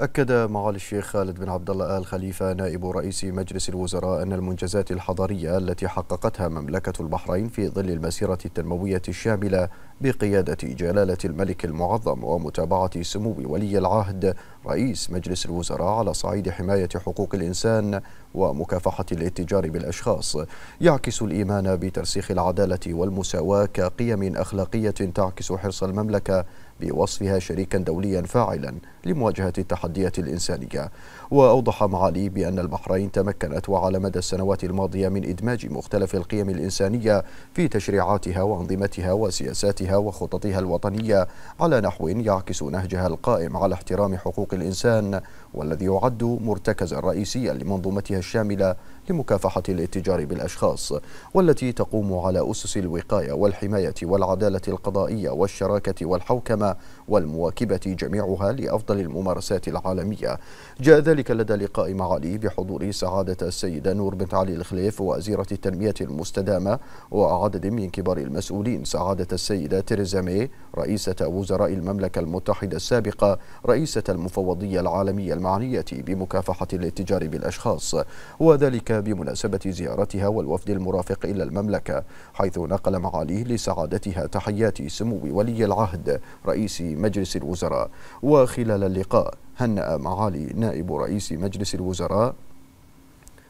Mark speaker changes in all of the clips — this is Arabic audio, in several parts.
Speaker 1: أكد معالي الشيخ خالد بن عبد الله آل خليفة نائب رئيس مجلس الوزراء أن المنجزات الحضارية التي حققتها مملكة البحرين في ظل المسيرة التنموية الشاملة بقيادة جلالة الملك المعظم ومتابعة سمو ولي العهد رئيس مجلس الوزراء على صعيد حماية حقوق الإنسان ومكافحة الاتجار بالأشخاص يعكس الإيمان بترسيخ العدالة والمساواة كقيم أخلاقية تعكس حرص المملكة بوصفها شريكا دوليا فاعلا لمواجهة التحديات الإنسانية وأوضح معالي بأن البحرين تمكنت وعلى مدى السنوات الماضية من إدماج مختلف القيم الإنسانية في تشريعاتها وأنظمتها وسياساتها وخططها الوطنية على نحو يعكس نهجها القائم على احترام حقوق الإنسان والذي يعد مرتكزا رئيسيا لمنظومتها الشاملة لمكافحة الاتجار بالأشخاص والتي تقوم على أسس الوقاية والحماية والعدالة القضائية والشراكة والحوكمة والمواكبة جميعها لأفضل الممارسات العالمية جاء ذلك لدى لقاء معالي بحضور سعادة السيدة نور بنت علي الخليف وزيرة التنمية المستدامة وعدد من كبار المسؤولين سعادة السيدة تيريزا مي رئيسة وزراء المملكة المتحدة السابقة رئيسة المفوضية العالمية المعنية بمكافحة الاتجار بالأشخاص وذلك بمناسبة زيارتها والوفد المرافق إلى المملكة حيث نقل معاليه لسعادتها تحيات سمو ولي العهد رئيس مجلس الوزراء وخلال اللقاء هنأ معالي نائب رئيس مجلس الوزراء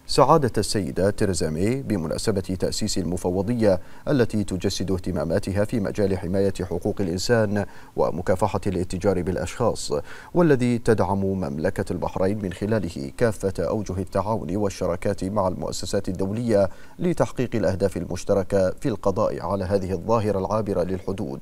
Speaker 1: سعادة السيدة تيريزا مي بمناسبة تأسيس المفوضية التي تجسد اهتماماتها في مجال حماية حقوق الإنسان ومكافحة الاتجار بالأشخاص والذي تدعم مملكة البحرين من خلاله كافة أوجه التعاون والشراكات مع المؤسسات الدولية لتحقيق الأهداف المشتركة في القضاء على هذه الظاهرة العابرة للحدود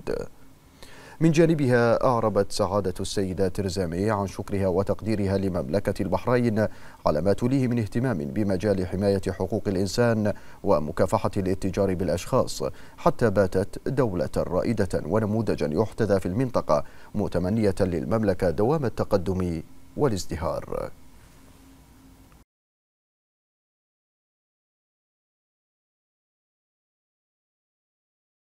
Speaker 1: من جانبها أعربت سعادة السيدة ترزامي عن شكرها وتقديرها لمملكة البحرين على ما توليه من اهتمام بمجال حماية حقوق الإنسان ومكافحة الاتجار بالأشخاص حتى باتت دولة رائدة ونموذجا يحتذى في المنطقة متمنية للمملكة دوام التقدم والازدهار